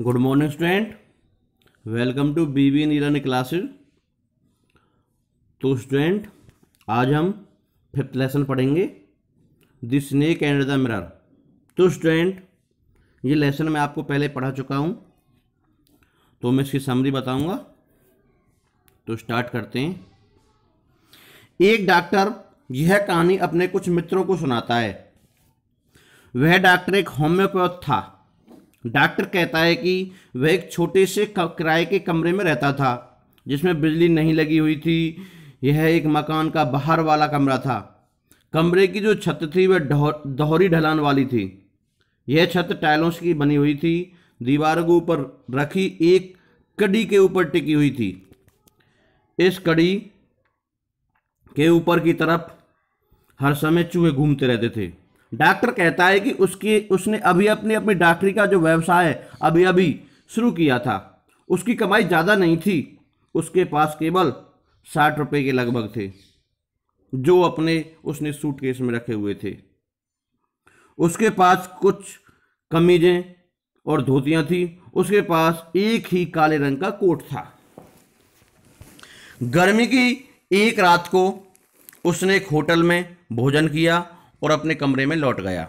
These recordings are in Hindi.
good morning student welcome to B V नीलन क्लासेज तो स्टूडेंट आज हम फिफ्थ लेसन पढ़ेंगे the snake and the mirror तो स्टूडेंट ये लेसन मैं आपको पहले पढ़ा चुका हूँ तो मैं इसकी समरी बताऊँगा तो स्टार्ट करते हैं एक डॉक्टर यह कहानी अपने कुछ मित्रों को सुनाता है वह डॉक्टर एक होम्योपैथ था डॉक्टर कहता है कि वह एक छोटे से किराए के कमरे में रहता था जिसमें बिजली नहीं लगी हुई थी यह एक मकान का बाहर वाला कमरा था कमरे की जो छत थी वह दोहरी ढलान वाली थी यह छत टाइलों की बनी हुई थी दीवारों के ऊपर रखी एक कड़ी के ऊपर टिकी हुई थी इस कड़ी के ऊपर की तरफ हर समय चूहे घूमते रहते थे डॉक्टर कहता है कि उसकी उसने अभी अपनी अपनी डॉक्टरी का जो व्यवसाय है अभी अभी शुरू किया था उसकी कमाई ज़्यादा नहीं थी उसके पास केवल साठ रुपये के लगभग थे जो अपने उसने सूटकेस में रखे हुए थे उसके पास कुछ कमीजें और धोतियां थी उसके पास एक ही काले रंग का कोट था गर्मी की एक रात को उसने एक होटल में भोजन किया और अपने कमरे में लौट गया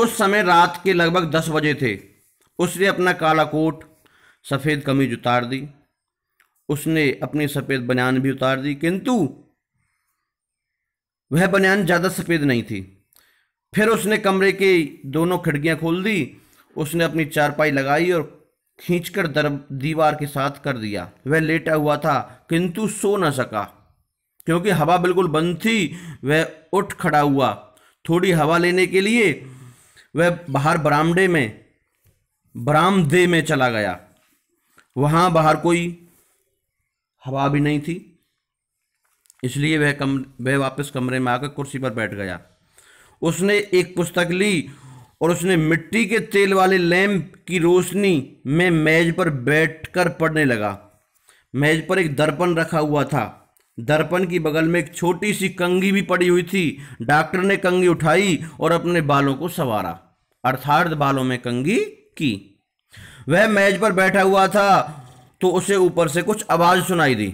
उस समय रात के लगभग दस बजे थे उसने अपना काला कोट सफ़ेद कमीज उतार दी उसने अपनी सफ़ेद बनियान भी उतार दी किंतु वह बनियान ज़्यादा सफ़ेद नहीं थी फिर उसने कमरे की दोनों खिड़कियां खोल दी उसने अपनी चारपाई लगाई और खींचकर दर दीवार के साथ कर दिया वह लेटा हुआ था किंतु सो न सका क्योंकि हवा बिल्कुल बंद थी वह उठ खड़ा हुआ थोड़ी हवा लेने के लिए वह बाहर बरामदे में बरामदे में चला गया वहाँ बाहर कोई हवा भी नहीं थी इसलिए वह कम वह वापस कमरे में आकर कुर्सी पर बैठ गया उसने एक पुस्तक ली और उसने मिट्टी के तेल वाले लैम्प की रोशनी में मेज पर बैठकर पढ़ने लगा मेज पर एक दर्पण रखा हुआ था दर्पण की बगल में एक छोटी सी कंगी भी पड़ी हुई थी डॉक्टर ने कंगी उठाई और अपने बालों को संवारा अर्थार्थ बालों में कंगी की वह मेज पर बैठा हुआ था तो उसे ऊपर से कुछ आवाज सुनाई दी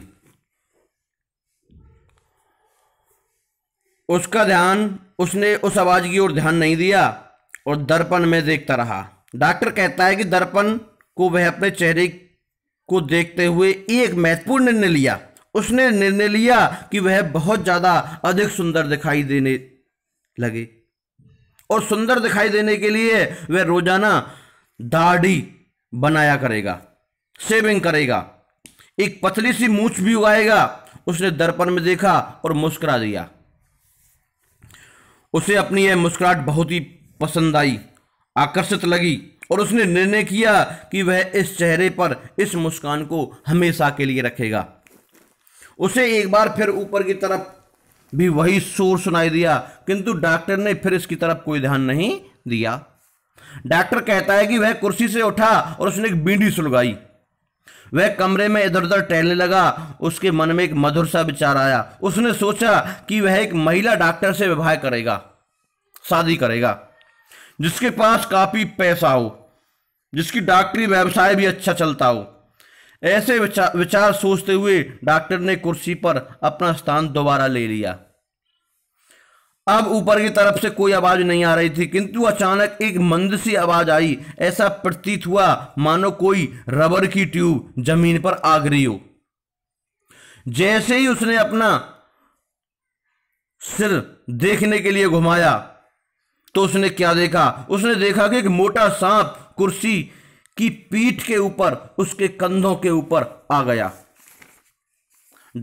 उसका ध्यान उसने उस आवाज की ओर ध्यान नहीं दिया और दर्पण में देखता रहा डॉक्टर कहता है कि दर्पण को वह अपने चेहरे को देखते हुए एक महत्वपूर्ण निर्णय लिया उसने निर्णय लिया कि वह बहुत ज़्यादा अधिक सुंदर दिखाई देने लगे और सुंदर दिखाई देने के लिए वह रोजाना दाढ़ी बनाया करेगा सेविंग करेगा एक पतली सी मूछ भी उगाएगा उसने दर्पण में देखा और मुस्कुरा दिया उसे अपनी यह मुस्कुराहट बहुत ही पसंद आई आकर्षित लगी और उसने निर्णय किया कि वह इस चेहरे पर इस मुस्कान को हमेशा के लिए रखेगा उसे एक बार फिर ऊपर की तरफ भी वही शोर सुनाई दिया किंतु डॉक्टर ने फिर इसकी तरफ कोई ध्यान नहीं दिया डॉक्टर कहता है कि वह कुर्सी से उठा और उसने एक बीड़ी सुलगाई वह कमरे में इधर उधर टहलने लगा उसके मन में एक मधुर सा विचार आया उसने सोचा कि वह एक महिला डॉक्टर से विवाह करेगा शादी करेगा जिसके पास काफ़ी पैसा हो जिसकी डॉक्टरी व्यवसाय भी अच्छा चलता हो ऐसे विचार, विचार सोचते हुए डॉक्टर ने कुर्सी पर अपना स्थान दोबारा ले लिया अब ऊपर की तरफ से कोई आवाज नहीं आ रही थी किंतु अचानक एक मंद सी आवाज आई ऐसा प्रतीत हुआ मानो कोई रबर की ट्यूब जमीन पर आग रही हो जैसे ही उसने अपना सिर देखने के लिए घुमाया तो उसने क्या देखा उसने देखा कि एक मोटा सांप कुर्सी की पीठ के ऊपर उसके कंधों के ऊपर आ गया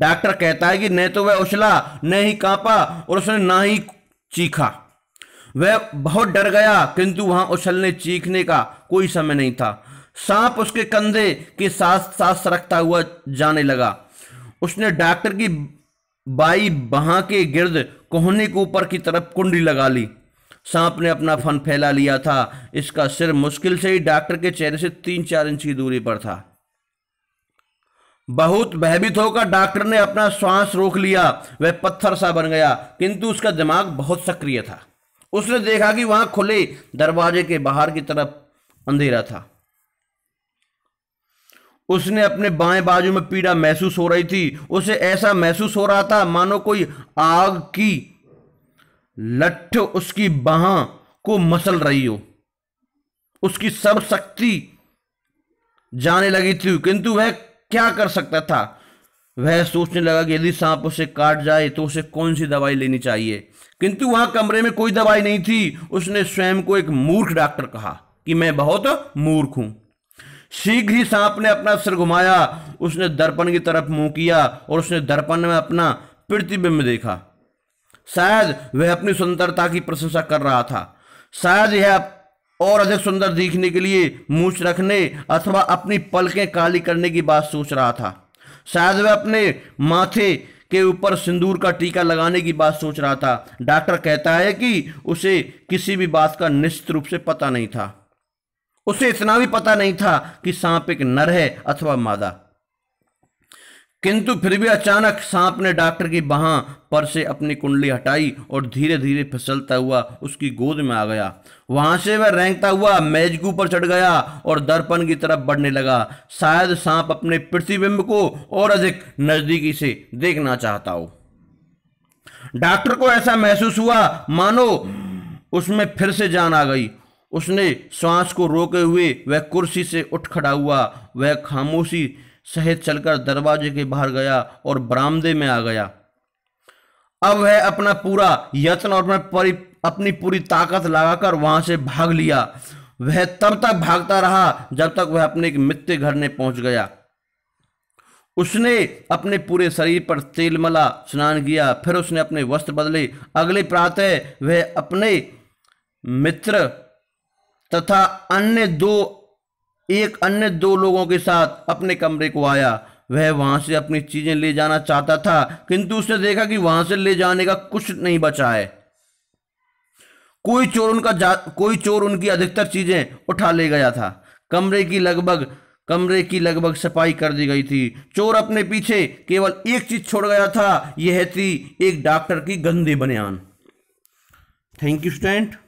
डॉक्टर कहता है कि न तो वह उछला न ही कांपा और उसने ना ही चीखा वह बहुत डर गया किंतु वहां उछलने चीखने का कोई समय नहीं था सांप उसके कंधे के साथ साथ सरकता हुआ जाने लगा उसने डॉक्टर की बाई बहा के गिर्द कोहने के ऊपर की तरफ कुंडी लगा ली सांप ने अपना फन फैला लिया था इसका सिर मुश्किल से ही डॉक्टर के चेहरे से तीन चार इंच की दूरी पर था बहुत भयभीत होकर डॉक्टर ने अपना श्वास रोक लिया वह पत्थर सा बन गया किंतु उसका दिमाग बहुत सक्रिय था उसने देखा कि वहां खुले दरवाजे के बाहर की तरफ अंधेरा था उसने अपने बाएं बाजू में पीड़ा महसूस हो रही थी उसे ऐसा महसूस हो रहा था मानो कोई आग की लठ उसकी बाह को मसल रही हो उसकी सब शक्ति जाने लगी थी किंतु वह क्या कर सकता था वह सोचने लगा कि यदि सांप उसे काट जाए तो उसे कौन सी दवाई लेनी चाहिए किंतु वहां कमरे में कोई दवाई नहीं थी उसने स्वयं को एक मूर्ख डॉक्टर कहा कि मैं बहुत मूर्ख हूं शीघ्र ही सांप ने अपना सिर घुमाया उसने दर्पण की तरफ मुंह किया और उसने दर्पण में अपना प्रतिबिंब देखा शायद वह अपनी सुंदरता की प्रशंसा कर रहा था शायद यह और अधिक सुंदर दिखने के लिए मूछ रखने अथवा अपनी पलकें काली करने की बात सोच रहा था शायद वह अपने माथे के ऊपर सिंदूर का टीका लगाने की बात सोच रहा था डॉक्टर कहता है कि उसे किसी भी बात का निश्चित रूप से पता नहीं था उसे इतना भी पता नहीं था कि सांप एक नर है अथवा मादा किंतु फिर भी अचानक सांप ने डॉक्टर की बाह पर से अपनी कुंडली हटाई और धीरे धीरे फिसलता हुआ उसकी गोद में आ गया वहां से वह रेंगता हुआ मेजकू पर चढ़ गया और दर्पण की तरफ बढ़ने लगा शायद सांप अपने प्रतिबिंब को और अधिक नजदीकी से देखना चाहता हो डॉक्टर को ऐसा महसूस हुआ मानो उसमें फिर से जान आ गई उसने श्वास को रोके हुए वह कुर्सी से उठ खड़ा हुआ वह खामोशी सहित चलकर दरवाजे के बाहर गया और बरामदे में आ गया अब वह अपना पूरा यत्न और अपनी पूरी ताकत लगाकर वहां से भाग लिया वह तब तक भागता रहा जब तक वह अपने एक मित्र घर में पहुंच गया उसने अपने पूरे शरीर पर तेल मला स्नान किया फिर उसने अपने वस्त्र बदले अगले प्रातः वह अपने मित्र तथा अन्य दो एक अन्य दो लोगों के साथ अपने कमरे को आया वह वहां से अपनी चीजें ले जाना चाहता था किंतु उसने देखा कि वहां से ले जाने का कुछ नहीं बचा है कोई चोर उनका जा कोई चोर उनकी अधिकतर चीजें उठा ले गया था कमरे की लगभग कमरे की लगभग सफाई कर दी गई थी चोर अपने पीछे केवल एक चीज छोड़ गया था यह थी एक डॉक्टर की गंदी बनियान थैंक यू स्टूडेंट